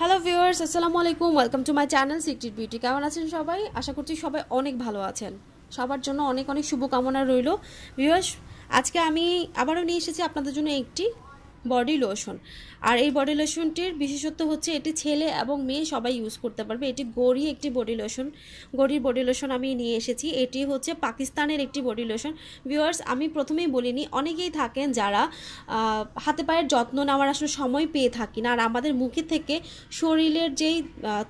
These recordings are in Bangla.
হ্যালো ভিউয়ার্স আসসালামু আলাইকুম welcome to my channel secret beauty কেমন আছেন সবাই আশা করছি সবাই অনেক ভালো আছেন সবার জন্য অনেক অনেক শুভকামনা রইল ভিউয়ার্স আজকে আমি আবারও নিয়ে এসেছি আপনাদের জন্য একটি বডি লোশন আর এই বডি লোশনটির বিশেষত্ব হচ্ছে এটি ছেলে এবং মেয়ে সবাই ইউজ করতে পারবে এটি গড়ি একটি বডি লোশন গড়ির বডি লোশন আমি নিয়ে এসেছি এটি হচ্ছে পাকিস্তানের একটি বডি লোশন ভিউয়ার্স আমি প্রথমেই বলিনি অনেকেই থাকেন যারা হাতে পায়ের যত্ন নেওয়ার আসলে সময় পেয়ে থাকি না আর আমাদের মুখে থেকে শরীরের যেই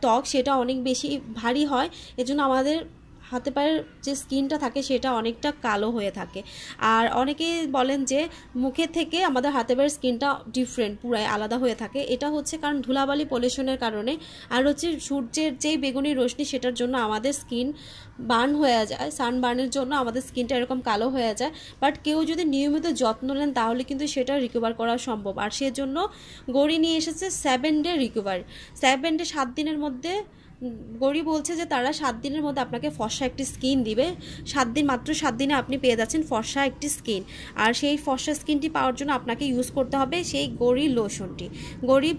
ত্বক সেটা অনেক বেশি ভারী হয় এজন্য আমাদের হাতে পায়ের যে স্কিনটা থাকে সেটা অনেকটা কালো হয়ে থাকে আর অনেকে বলেন যে মুখে থেকে আমাদের হাতে পায়ের স্কিনটা ডিফারেন্ট পুরাই আলাদা হয়ে থাকে এটা হচ্ছে কারণ ধুলাবালি পলিউশনের কারণে আর হচ্ছে সূর্যের যেই বেগুনি রশ্মি সেটার জন্য আমাদের স্কিন বার্ন হয়ে যায় সানবার্নের জন্য আমাদের স্কিনটা এরকম কালো হয়ে যায় বাট কেউ যদি নিয়মিত যত্ন নেন তাহলে কিন্তু সেটা রিকভার করা সম্ভব আর সেজন্য গড়ি নিয়ে এসেছে seven day recovery seven day সাত দিনের মধ্যে গৌরী বলছে যে তারা সাত দিনের মধ্যে আপনাকে ফর্সা একটি স্কিন দিবে সাত দিন মাত্র সাত দিনে আপনি পেয়ে যাচ্ছেন ফর্সা একটি স্কিন আর সেই ফর্সা স্কিনটি পাওয়ার জন্য আপনাকে ইউজ করতে হবে সেই গৌরী লোশনটি গরিব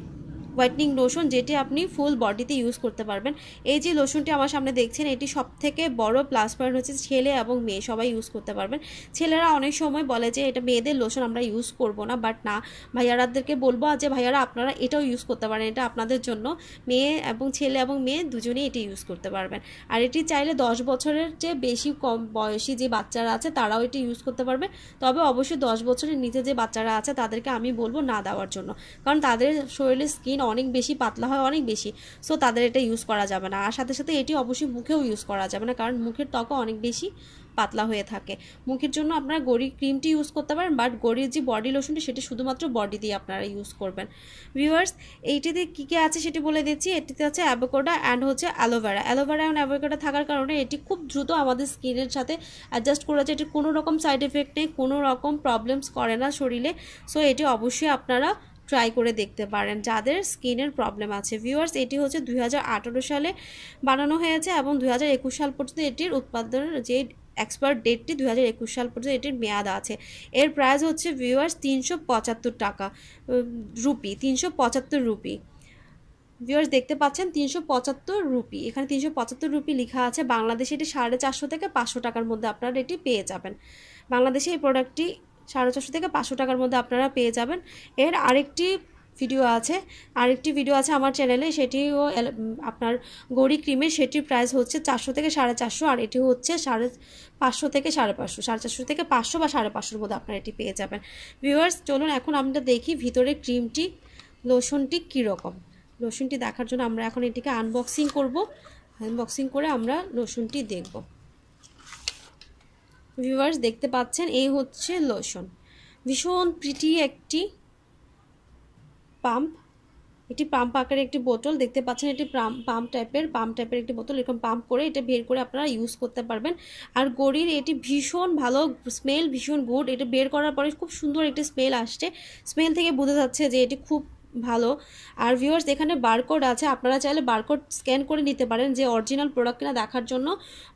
হোয়াইটনিং লোশন যেটি আপনি ফুল বডিতে ইউজ করতে পারবেন এই যে লোশনটি আমার সামনে দেখছেন এটি সব থেকে বড় প্লাস পয়েন্ট হচ্ছে ছেলে এবং মেয়ে সবাই ইউজ করতে পারবেন ছেলেরা অনেক সময় বলে যে এটা মেয়েদের লোশন আমরা ইউজ করব না বাট না ভাইয়ারাদেরকে বলবো যে ভাইয়ারা আপনারা এটাও ইউজ করতে পারেন এটা আপনাদের জন্য মেয়ে এবং ছেলে এবং মেয়ে দুজনেই এটি ইউজ করতে পারবেন আর এটি চাইলে দশ বছরের যে বেশি কম বয়সী যে বাচ্চারা আছে তারাও এটি ইউজ করতে পারবে তবে অবশ্যই দশ বছরের নিচে যে বাচ্চারা আছে তাদেরকে আমি বলবো না দেওয়ার জন্য কারণ তাদের শরীরের স্কিন কিন্তু অনেক বেশি পাতলা হয় অনেক বেশি সো তাদের এটা ইউজ করা যাবে না আর সাথে সাথে এটি অবশ্যই মুখেও ইউজ করা যাবে না কারণ মুখের ত্বকও অনেক বেশি পাতলা হয়ে থাকে মুখের জন্য আপনারা গড়ি ক্রিমটি ইউজ করতে পারেন বাট গড়ির যে বডি লোশনটি সেটি শুধুমাত্র বডি দিয়ে আপনারা ইউজ করবেন ভিউয়ার্স এইটিতে কী কী আছে সেটি বলে দিচ্ছি এটিতে আছে অ্যাবোকোডা অ্যান্ড হচ্ছে অ্যালোভেরা অ্যালোভেরা অ্যান্ড অ্যাবোকোডা থাকার কারণে এটি খুব দ্রুত আমাদের স্কিনের সাথে অ্যাডজাস্ট করেছে এটি কোনো রকম সাইড এফেক্ট নেই কোনো রকম প্রবলেমস করে না শরীরে সো এটি অবশ্যই আপনারা ট্রাই করে দেখতে পারেন যাদের স্কিনের প্রবলেম আছে ভিউয়ার্স এটি হচ্ছে দুই সালে বানানো হয়েছে এবং দুই সাল পর্যন্ত এটির উৎপাদন যে এক্সপায়ার ডেটটি দু সাল পর্যন্ত এটির মেয়াদ আছে এর প্রাইস হচ্ছে ভিউয়ার্স তিনশো টাকা রুপি তিনশো রুপি ভিউয়ার্স দেখতে পাচ্ছেন তিনশো পঁচাত্তর রুপি এখানে তিনশো পঁচাত্তর রুপি লেখা আছে বাংলাদেশে এটি সাড়ে চারশো থেকে পাঁচশো টাকার মধ্যে আপনারা এটি পেয়ে যাবেন বাংলাদেশে এই প্রোডাক্টটি সাড়ে চারশো থেকে পাঁচশো টাকার মধ্যে আপনারা পেয়ে যাবেন এর আরেকটি ভিডিও আছে আরেকটি ভিডিও আছে আমার চ্যানেলে সেটিও আপনার গড়ি ক্রিমের সেটির প্রাইস হচ্ছে চারশো থেকে সাড়ে চারশো আর এটি হচ্ছে সাড়ে পাঁচশো থেকে সাড়ে পাঁচশো সাড়ে চারশো থেকে পাঁচশো বা সাড়ে পাঁচশোর মধ্যে আপনারা এটি পেয়ে যাবেন ভিউয়ার্স চলুন এখন আমরা দেখি ভিতরে ক্রিমটি লোশনটি কীরকম লোশনটি দেখার জন্য আমরা এখন এটিকে আনবক্সিং করব আনবক্সিং করে আমরা লোশনটি দেখব ভিউয়ার্স দেখতে পাচ্ছেন এই হচ্ছে লোশন ভীষণ প্রিটি একটি পাম্প এটি পাম্প আকারে একটি বোতল দেখতে পাচ্ছেন এটি পাম্প টাইপের পাম্প টাইপের একটি বোতল এরকম পাম্প করে এটা বের করে আপনারা ইউজ করতে পারবেন আর গড়ির এটি ভীষণ ভালো স্মেল ভীষণ গুড এটা বের করার পরে খুব সুন্দর একটি স্মেল আসছে স্মেল থেকে বোঝা যাচ্ছে যে এটি খুব ভালো আর ভিউয়ার্স এখানে বারকোড আছে আপনারা চাইলে বারকোড স্ক্যান করে নিতে পারেন যে অরিজিনাল প্রোডাক্ট কিনা দেখার জন্য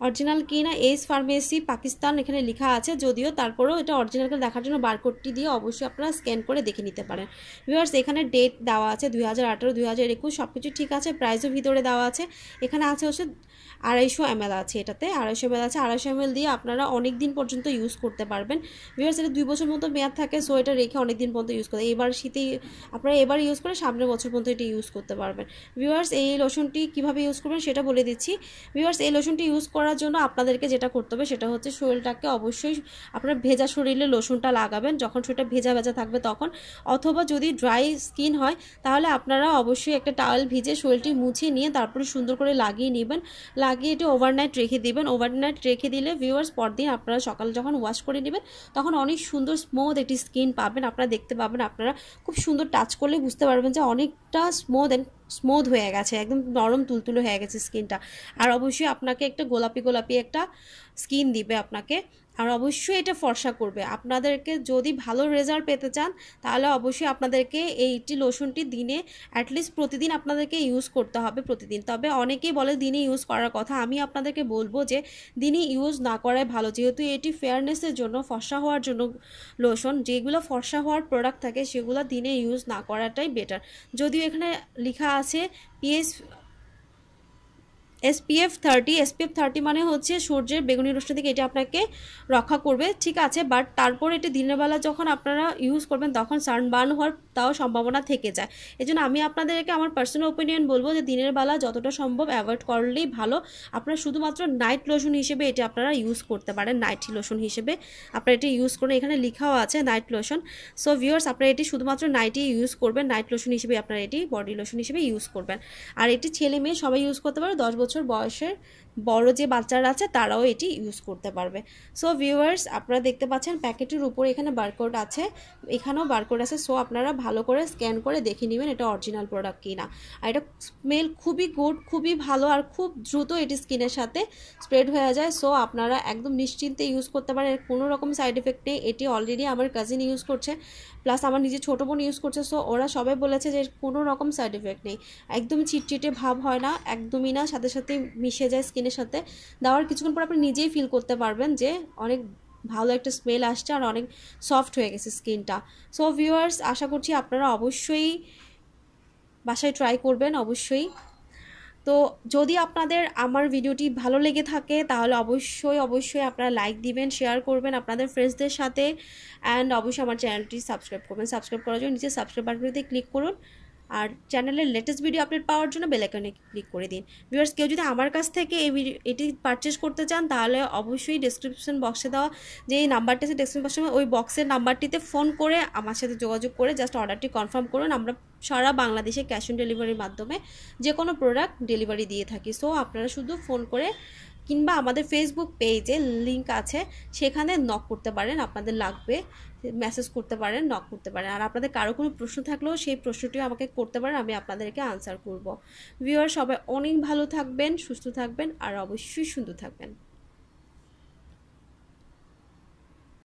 অরিজিনাল কিনা এইস ফার্মেসি পাকিস্তান এখানে লেখা আছে যদিও তারপরেও এটা অরিজিনাল কিনা দেখার জন্য বারকোডটি দিয়ে অবশ্যই আপনারা স্ক্যান করে দেখে নিতে পারেন ভিউয়ার্স এখানে ডেট দেওয়া আছে দুই হাজার আঠারো দুই হাজার একুশ সব কিছু ঠিক আছে প্রাইসও ভিতরে দেওয়া আছে এখানে আছে হচ্ছে আড়াইশো এম আছে এটাতে আড়াইশো এম আছে আড়াইশো এম দিয়ে আপনারা অনেক দিন পর্যন্ত ইউজ করতে পারবেন ভিউয়ার্স এটা দুই বছর মতো মেয়াদ থাকে সো এটা রেখে অনেক দিন পর্যন্ত ইউজ করতে এবার শীতে আপনারা এবার ইউজ করে সামনের বছর পর্যন্ত এটি ইউজ করতে পারবেন ভিউয়ার্স এই লোশনটি কিভাবে ইউজ করবেন সেটা বলে দিচ্ছি ভিউয়ার্স এই লোশনটি ইউজ করার জন্য আপনাদেরকে যেটা করতে হবে সেটা হচ্ছে শরীরটাকে অবশ্যই আপনার ভেজা শরীরে লোশনটা লাগাবেন যখন সেটা ভেজা ভেজা থাকবে তখন অথবা যদি ড্রাই স্কিন হয় তাহলে আপনারা অবশ্যই একটা টাওয়েল ভিজে শরীরটি মুছে নিয়ে তারপরে সুন্দর করে লাগিয়ে নেবেন লাগিয়ে এটি ওভারনাইট রেখে দিবেন ওভারনাইট রেখে দিলে ভিউয়ার্স পরদিন আপনারা সকালে যখন ওয়াশ করে নেবেন তখন অনেক সুন্দর স্মুথ একটি স্কিন পাবেন আপনারা দেখতে পাবেন আপনারা খুব সুন্দর টাচ করলে বুঝতে বুঝতে পারবেন যে অনেকটা স্মুথ অ্যান্ড স্মুথ হয়ে গেছে একদম নরম তুলতুলো হয়ে গেছে স্কিনটা আর অবশ্যই আপনাকে একটা গোলাপি গোলাপি একটা স্কিন দিবে আপনাকে আর অবশ্যই এটা ফর্সা করবে আপনাদেরকে যদি ভালো রেজাল্ট পেতে চান তাহলে অবশ্যই আপনাদেরকে এইটি লোশনটি দিনে অ্যাটলিস্ট প্রতিদিন আপনাদেরকে ইউজ করতে হবে প্রতিদিন তবে অনেকেই বলে দিনে ইউজ করার কথা আমি আপনাদেরকে বলবো যে দিনে ইউজ না করাই ভালো যেহেতু এটি ফেয়ারনেসের জন্য ফর্সা হওয়ার জন্য লোশন যেগুলো ফর্সা হওয়ার প্রোডাক্ট থাকে সেগুলো দিনে ইউজ না করাটাই বেটার যদিও এখানে লেখা আছে PS SPF thirty SPF thirty মানে হচ্ছে সূর্যের বেগুনি রশ্মি থেকে এটা আপনাকে রক্ষা করবে ঠিক আছে বাট তারপর এটি দিনের বেলা যখন আপনারা ইউজ করবেন তখন সানবার্ন হওয়ার তাও সম্ভাবনা থেকে যায় এই জন্য আমি আপনাদেরকে আমার পার্সোনাল ওপিনিয়ন বলবো যে দিনের বেলা যতটা সম্ভব অ্যাভয়েড করলেই ভালো আপনারা শুধুমাত্র নাইট লোশন হিসেবে এটি আপনারা ইউজ করতে পারেন নাইট লোশন হিসেবে আপনারা এটি ইউজ করুন এখানে লিখাও আছে নাইট লোশন সো ভিউয়ার্স আপনারা এটি শুধুমাত্র নাইটই ইউজ করবেন নাইট লোশন হিসেবে আপনারা এটি বডি লোশন হিসেবে ইউজ করবেন আর এটি ছেলে মেয়ে সবাই ইউজ করতে পারে দশ বছর বছর বয়সের বড় যে বাচ্চারা আছে তারাও এটি ইউজ করতে পারবে সো ভিউয়ার্স আপনারা দেখতে পাচ্ছেন প্যাকেটের উপরে এখানে বারকোড আছে এখানেও বারকোড আছে সো আপনারা ভালো করে স্ক্যান করে দেখে নেবেন এটা অরিজিনাল প্রোডাক্ট কিনা আর এটা স্মেল খুবই গুড খুবই ভালো আর খুব দ্রুত এটি স্কিনের সাথে স্প্রেড হয়ে যায় সো আপনারা একদম নিশ্চিন্তে ইউজ করতে পারেন কোনো রকম সাইড এফেক্ট নেই এটি অলরেডি আমার কাজিন ইউজ করছে প্লাস আমার নিজে ছোটো বোন ইউজ করছে সো ওরা সবাই বলেছে যে কোনো রকম সাইড এফেক্ট নেই একদম চিটচিটে ভাব হয় না একদমই না সাথে সাথে মিশে যায় স্কিনের সাথে দেওয়ার কিছুক্ষণ পর আপনি নিজেই ফিল করতে পারবেন যে অনেক ভালো একটা স্মেল আসছে আর অনেক সফট হয়ে গেছে স্কিনটা সো ভিউয়ার্স আশা করছি আপনারা অবশ্যই বাসায় ট্রাই করবেন অবশ্যই তো যদি আপনাদের আমার ভিডিওটি ভালো লেগে থাকে তাহলে অবশ্যই অবশ্যই আপনারা লাইক দিবেন শেয়ার করবেন আপনাদের ফ্রেন্ডসদের সাথে অ্যান্ড অবশ্যই আমার চ্যানেলটি সাবস্ক্রাইব করবেন সাবস্ক্রাইব করার জন্য নিচে সাবস্ক্রাইব বাটনটিতে ক্লিক করুন আর চ্যানেলের লেটেস্ট ভিডিও আপডেট পাওয়ার জন্য বেলাইকনে ক্লিক করে দিন ভিউয়ার্স কেউ যদি আমার কাছ থেকে এই এটি পারচেস করতে চান তাহলে অবশ্যই ডিসক্রিপশন বক্সে দেওয়া যে এই নাম্বারটি আছে ডিসক্রিপশন বক্সে ওই বক্সের নাম্বারটিতে ফোন করে আমার সাথে যোগাযোগ করে জাস্ট অর্ডারটি কনফার্ম করুন আমরা সারা বাংলাদেশে ক্যাশ অন ডেলিভারির মাধ্যমে যে কোনো প্রোডাক্ট ডেলিভারি দিয়ে থাকি সো আপনারা শুধু ফোন করে কিংবা আমাদের ফেসবুক পেজে লিঙ্ক আছে সেখানে নক করতে পারেন আপনাদের লাগবে মেসেজ করতে পারেন নক করতে পারেন আর আপনাদের কারো কোনো প্রশ্ন থাকলেও সেই প্রশ্নটিও আমাকে করতে পারেন আমি আপনাদেরকে আনসার করব ভিউয়ার সবাই অনেক ভালো থাকবেন সুস্থ থাকবেন আর অবশ্যই সুন্দর থাকবেন